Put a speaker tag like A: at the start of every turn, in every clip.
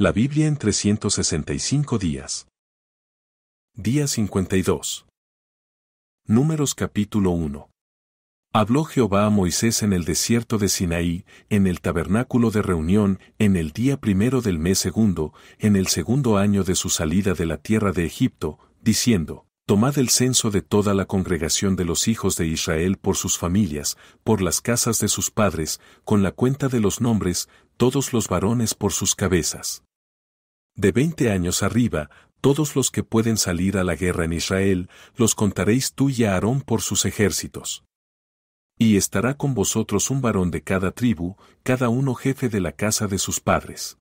A: La Biblia en 365 días. Día 52. Números capítulo 1. Habló Jehová a Moisés en el desierto de Sinaí, en el tabernáculo de reunión, en el día primero del mes segundo, en el segundo año de su salida de la tierra de Egipto, diciendo, Tomad el censo de toda la congregación de los hijos de Israel por sus familias, por las casas de sus padres, con la cuenta de los nombres, todos los varones por sus cabezas de veinte años arriba, todos los que pueden salir a la guerra en Israel, los contaréis tú y a Aarón por sus ejércitos. Y estará con vosotros un varón de cada tribu, cada uno jefe de la casa de sus padres.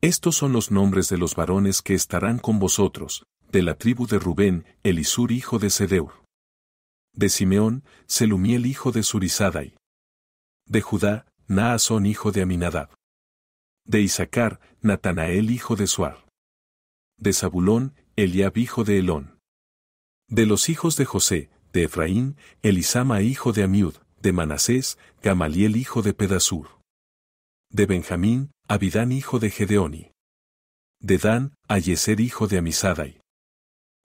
A: Estos son los nombres de los varones que estarán con vosotros, de la tribu de Rubén, Elisur hijo de Sedeur. De Simeón, Selumiel hijo de Surizadai. De Judá, Naasón hijo de Aminadab de Isaacar, Natanael hijo de Suar. De Zabulón, Eliab hijo de Elón. De los hijos de José, de Efraín, Elisama hijo de Amiud, de Manasés, Gamaliel hijo de Pedasur. De Benjamín, Abidán hijo de Gedeoni. De Dan, Ayeser hijo de Amisadai.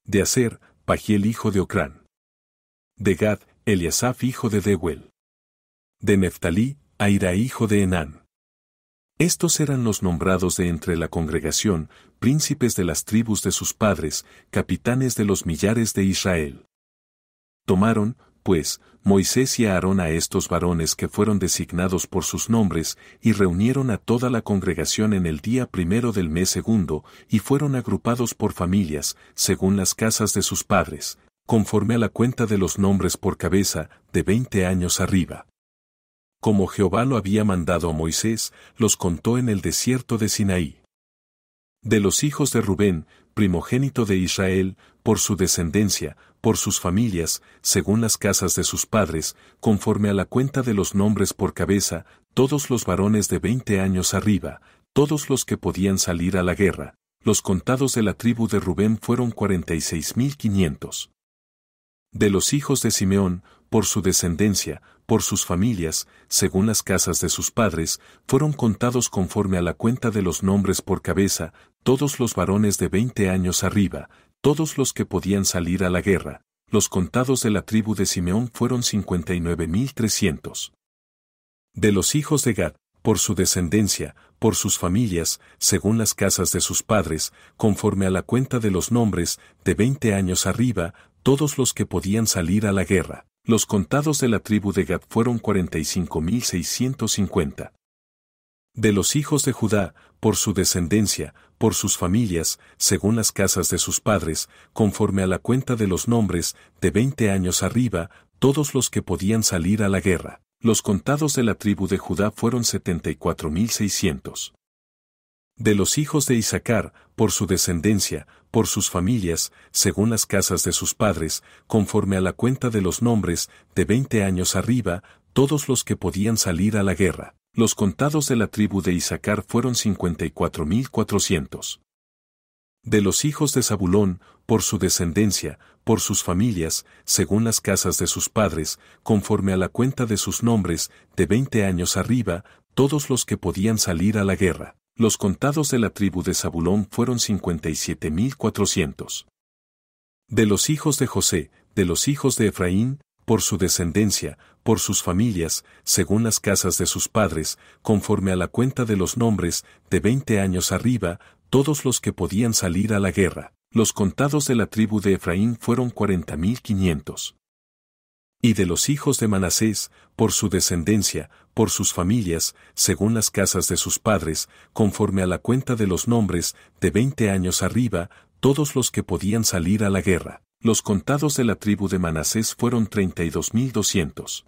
A: De Aser, Pagiel hijo de Ocrán. De Gad, Eliasaf hijo de Dehuel. De Neftalí, Aira hijo de Enán. Estos eran los nombrados de entre la congregación, príncipes de las tribus de sus padres, capitanes de los millares de Israel. Tomaron, pues, Moisés y Aarón a estos varones que fueron designados por sus nombres, y reunieron a toda la congregación en el día primero del mes segundo, y fueron agrupados por familias, según las casas de sus padres, conforme a la cuenta de los nombres por cabeza, de veinte años arriba como Jehová lo había mandado a Moisés, los contó en el desierto de Sinaí. De los hijos de Rubén, primogénito de Israel, por su descendencia, por sus familias, según las casas de sus padres, conforme a la cuenta de los nombres por cabeza, todos los varones de veinte años arriba, todos los que podían salir a la guerra, los contados de la tribu de Rubén fueron cuarenta y seis mil quinientos de los hijos de Simeón, por su descendencia, por sus familias, según las casas de sus padres, fueron contados conforme a la cuenta de los nombres por cabeza, todos los varones de veinte años arriba, todos los que podían salir a la guerra, los contados de la tribu de Simeón fueron cincuenta y nueve mil trescientos. De los hijos de Gad, por su descendencia, por sus familias, según las casas de sus padres, conforme a la cuenta de los nombres, de veinte años arriba, todos los que podían salir a la guerra, los contados de la tribu de Gad fueron 45.650. De los hijos de Judá, por su descendencia, por sus familias, según las casas de sus padres, conforme a la cuenta de los nombres, de veinte años arriba, todos los que podían salir a la guerra. Los contados de la tribu de Judá fueron 74.600 de los hijos de Isaacar, por su descendencia, por sus familias, según las casas de sus padres, conforme a la cuenta de los nombres, de veinte años arriba, todos los que podían salir a la guerra. Los contados de la tribu de Isaacar fueron cincuenta y cuatro mil cuatrocientos. De los hijos de Zabulón, por su descendencia, por sus familias, según las casas de sus padres, conforme a la cuenta de sus nombres, de veinte años arriba, todos los que podían salir a la guerra. Los contados de la tribu de Zabulón fueron 57.400. De los hijos de José, de los hijos de Efraín, por su descendencia, por sus familias, según las casas de sus padres, conforme a la cuenta de los nombres, de veinte años arriba, todos los que podían salir a la guerra. Los contados de la tribu de Efraín fueron 40.500 y de los hijos de Manasés, por su descendencia, por sus familias, según las casas de sus padres, conforme a la cuenta de los nombres, de veinte años arriba, todos los que podían salir a la guerra. Los contados de la tribu de Manasés fueron treinta y dos mil doscientos.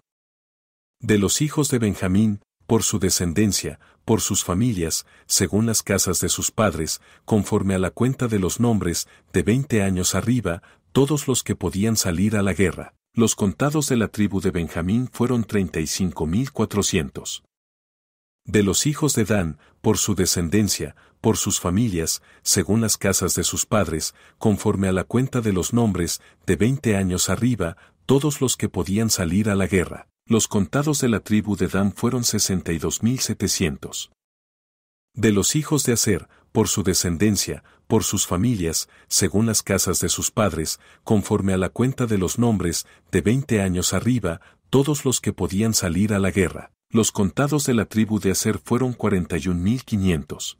A: De los hijos de Benjamín, por su descendencia, por sus familias, según las casas de sus padres, conforme a la cuenta de los nombres, de veinte años arriba, todos los que podían salir a la guerra. Los contados de la tribu de Benjamín fueron 35.400. De los hijos de Dan, por su descendencia, por sus familias, según las casas de sus padres, conforme a la cuenta de los nombres, de veinte años arriba, todos los que podían salir a la guerra. Los contados de la tribu de Dan fueron 62.700. De los hijos de Aser, por su descendencia, por sus familias, según las casas de sus padres, conforme a la cuenta de los nombres, de veinte años arriba, todos los que podían salir a la guerra. Los contados de la tribu de Aser fueron quinientos.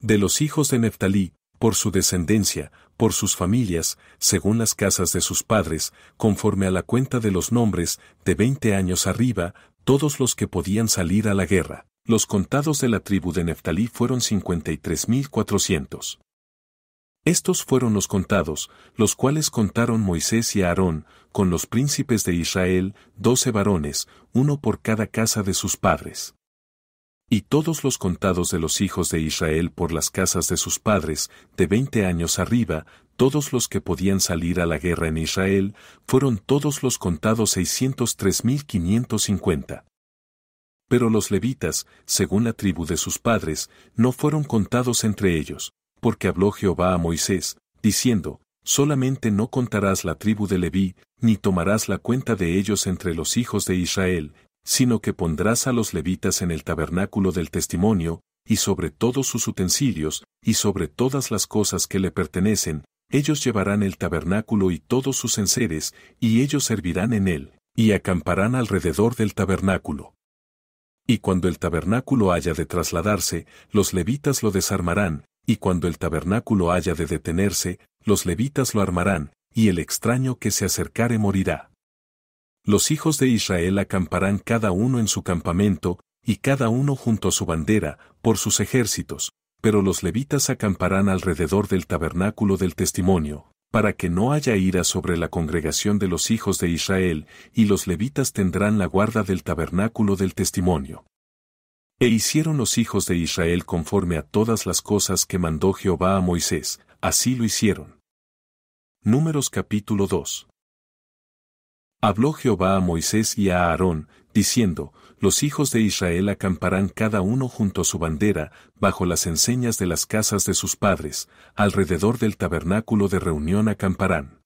A: De los hijos de Neftalí, por su descendencia, por sus familias, según las casas de sus padres, conforme a la cuenta de los nombres, de veinte años arriba, todos los que podían salir a la guerra. Los contados de la tribu de Neftalí fueron 53.400. Estos fueron los contados, los cuales contaron Moisés y Aarón, con los príncipes de Israel, doce varones, uno por cada casa de sus padres. Y todos los contados de los hijos de Israel por las casas de sus padres, de veinte años arriba, todos los que podían salir a la guerra en Israel, fueron todos los contados seiscientos tres mil quinientos cincuenta. Pero los levitas, según la tribu de sus padres, no fueron contados entre ellos, porque habló Jehová a Moisés, diciendo, Solamente no contarás la tribu de Leví, ni tomarás la cuenta de ellos entre los hijos de Israel, sino que pondrás a los levitas en el tabernáculo del testimonio, y sobre todos sus utensilios, y sobre todas las cosas que le pertenecen, ellos llevarán el tabernáculo y todos sus enseres, y ellos servirán en él, y acamparán alrededor del tabernáculo. Y cuando el tabernáculo haya de trasladarse, los levitas lo desarmarán, y cuando el tabernáculo haya de detenerse, los levitas lo armarán, y el extraño que se acercare morirá. Los hijos de Israel acamparán cada uno en su campamento, y cada uno junto a su bandera, por sus ejércitos, pero los levitas acamparán alrededor del tabernáculo del testimonio, para que no haya ira sobre la congregación de los hijos de Israel, y los levitas tendrán la guarda del tabernáculo del testimonio. E hicieron los hijos de Israel conforme a todas las cosas que mandó Jehová a Moisés, así lo hicieron. Números capítulo 2. Habló Jehová a Moisés y a Aarón, diciendo, Los hijos de Israel acamparán cada uno junto a su bandera, bajo las enseñas de las casas de sus padres, alrededor del tabernáculo de reunión acamparán.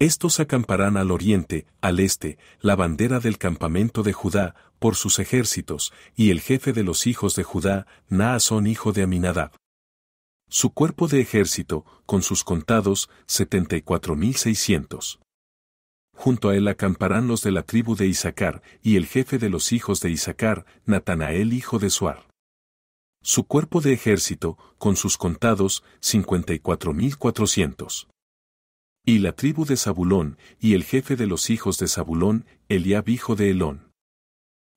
A: Estos acamparán al oriente, al este, la bandera del campamento de Judá, por sus ejércitos, y el jefe de los hijos de Judá, Naasón hijo de Aminadab. Su cuerpo de ejército, con sus contados, setenta y cuatro mil seiscientos junto a él acamparán los de la tribu de Isaacar, y el jefe de los hijos de Isaacar, Natanael hijo de Suar. Su cuerpo de ejército, con sus contados, cincuenta y cuatro mil cuatrocientos. Y la tribu de Zabulón, y el jefe de los hijos de Zabulón, Eliab hijo de Elón.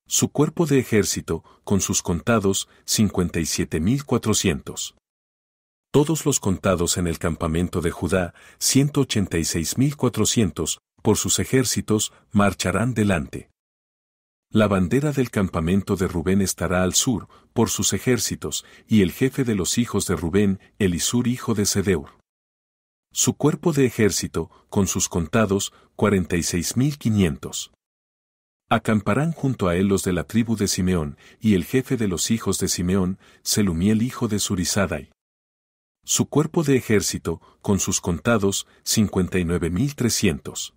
A: Su cuerpo de ejército, con sus contados, cincuenta y siete mil cuatrocientos. Todos los contados en el campamento de Judá, ciento ochenta y seis mil cuatrocientos, por sus ejércitos, marcharán delante. La bandera del campamento de Rubén estará al sur, por sus ejércitos, y el jefe de los hijos de Rubén, Elisur hijo de Sedeur. Su cuerpo de ejército, con sus contados, cuarenta y seis mil quinientos. Acamparán junto a él los de la tribu de Simeón, y el jefe de los hijos de Simeón, Selumiel hijo de Surizadai. Su cuerpo de ejército, con sus contados, 59.300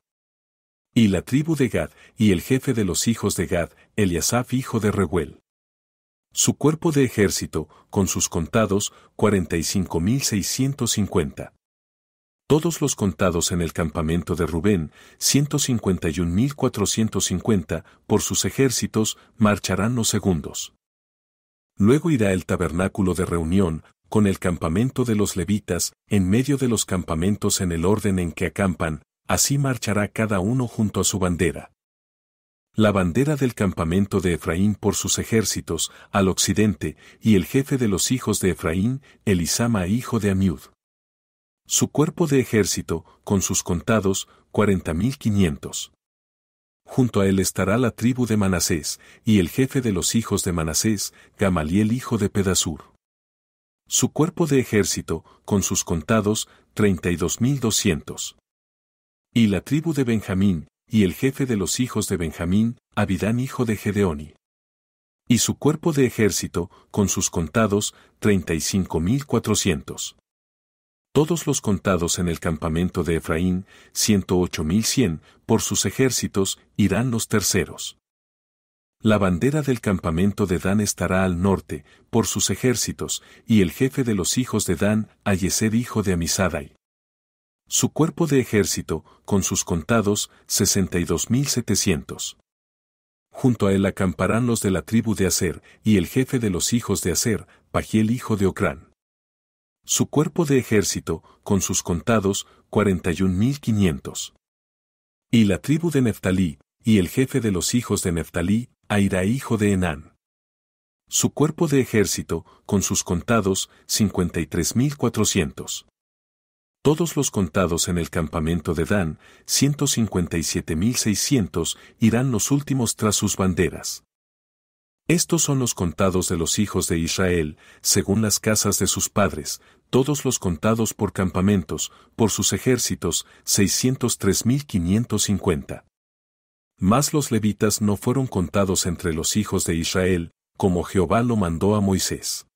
A: y la tribu de Gad, y el jefe de los hijos de Gad, Eliasaf hijo de Reuel. Su cuerpo de ejército, con sus contados, cuarenta y cinco mil cincuenta. Todos los contados en el campamento de Rubén, cincuenta, por sus ejércitos, marcharán los segundos. Luego irá el tabernáculo de reunión, con el campamento de los levitas, en medio de los campamentos en el orden en que acampan, Así marchará cada uno junto a su bandera. La bandera del campamento de Efraín por sus ejércitos, al occidente, y el jefe de los hijos de Efraín, Elisama hijo de Amiud. Su cuerpo de ejército, con sus contados, cuarenta mil quinientos. Junto a él estará la tribu de Manasés, y el jefe de los hijos de Manasés, Gamaliel hijo de Pedasur. Su cuerpo de ejército, con sus contados, treinta y dos mil doscientos y la tribu de Benjamín, y el jefe de los hijos de Benjamín, Abidán hijo de Gedeoni. Y su cuerpo de ejército, con sus contados, treinta y cinco mil cuatrocientos. Todos los contados en el campamento de Efraín, ciento ocho mil cien, por sus ejércitos, irán los terceros. La bandera del campamento de Dan estará al norte, por sus ejércitos, y el jefe de los hijos de Dan, Ayeser hijo de Amisadai. Su cuerpo de ejército, con sus contados, 62.700. Junto a él acamparán los de la tribu de Aser, y el jefe de los hijos de Aser, Pagiel hijo de Ocrán. Su cuerpo de ejército, con sus contados, 41.500. Y la tribu de Neftalí, y el jefe de los hijos de Neftalí, Aira hijo de Enán. Su cuerpo de ejército, con sus contados, 53.400 todos los contados en el campamento de Dan, 157.600, irán los últimos tras sus banderas. Estos son los contados de los hijos de Israel, según las casas de sus padres, todos los contados por campamentos, por sus ejércitos, 603.550. Mas los levitas no fueron contados entre los hijos de Israel, como Jehová lo mandó a Moisés.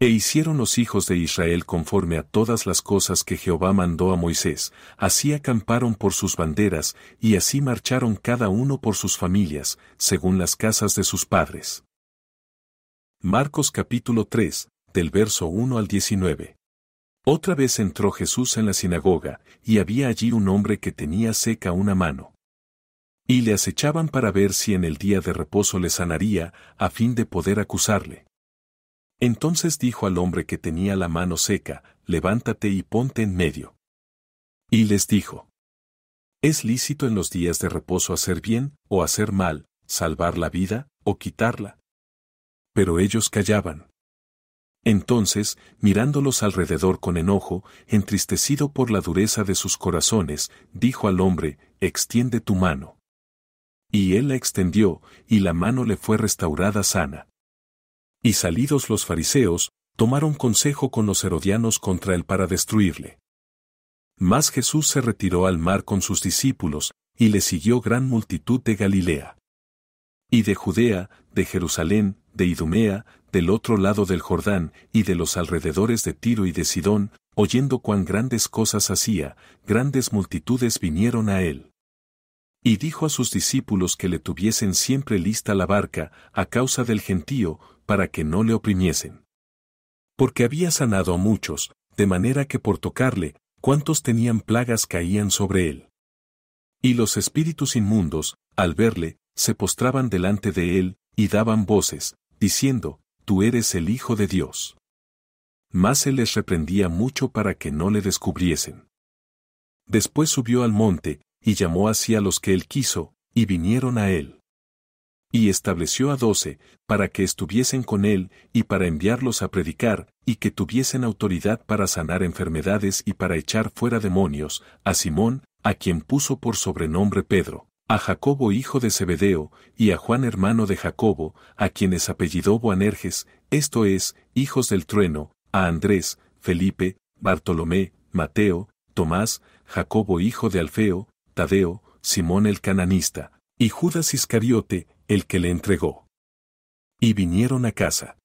A: E hicieron los hijos de Israel conforme a todas las cosas que Jehová mandó a Moisés, así acamparon por sus banderas, y así marcharon cada uno por sus familias, según las casas de sus padres. Marcos capítulo 3, del verso 1 al 19. Otra vez entró Jesús en la sinagoga, y había allí un hombre que tenía seca una mano. Y le acechaban para ver si en el día de reposo le sanaría, a fin de poder acusarle. Entonces dijo al hombre que tenía la mano seca, levántate y ponte en medio. Y les dijo, ¿es lícito en los días de reposo hacer bien o hacer mal, salvar la vida o quitarla? Pero ellos callaban. Entonces, mirándolos alrededor con enojo, entristecido por la dureza de sus corazones, dijo al hombre, extiende tu mano. Y él la extendió, y la mano le fue restaurada sana. Y salidos los fariseos, tomaron consejo con los herodianos contra él para destruirle. Mas Jesús se retiró al mar con sus discípulos, y le siguió gran multitud de Galilea. Y de Judea, de Jerusalén, de Idumea, del otro lado del Jordán, y de los alrededores de Tiro y de Sidón, oyendo cuán grandes cosas hacía, grandes multitudes vinieron a él. Y dijo a sus discípulos que le tuviesen siempre lista la barca, a causa del gentío, para que no le oprimiesen. Porque había sanado a muchos, de manera que por tocarle, cuantos tenían plagas caían sobre él. Y los espíritus inmundos, al verle, se postraban delante de él, y daban voces, diciendo, Tú eres el Hijo de Dios. Mas él les reprendía mucho para que no le descubriesen. Después subió al monte, y llamó así a los que él quiso, y vinieron a él. Y estableció a doce, para que estuviesen con él, y para enviarlos a predicar, y que tuviesen autoridad para sanar enfermedades y para echar fuera demonios, a Simón, a quien puso por sobrenombre Pedro, a Jacobo hijo de Zebedeo, y a Juan hermano de Jacobo, a quienes apellidó Boanerges, esto es, hijos del trueno, a Andrés, Felipe, Bartolomé, Mateo, Tomás, Jacobo hijo de Alfeo, Tadeo, Simón el cananista, y Judas Iscariote, el que le entregó. Y vinieron a casa.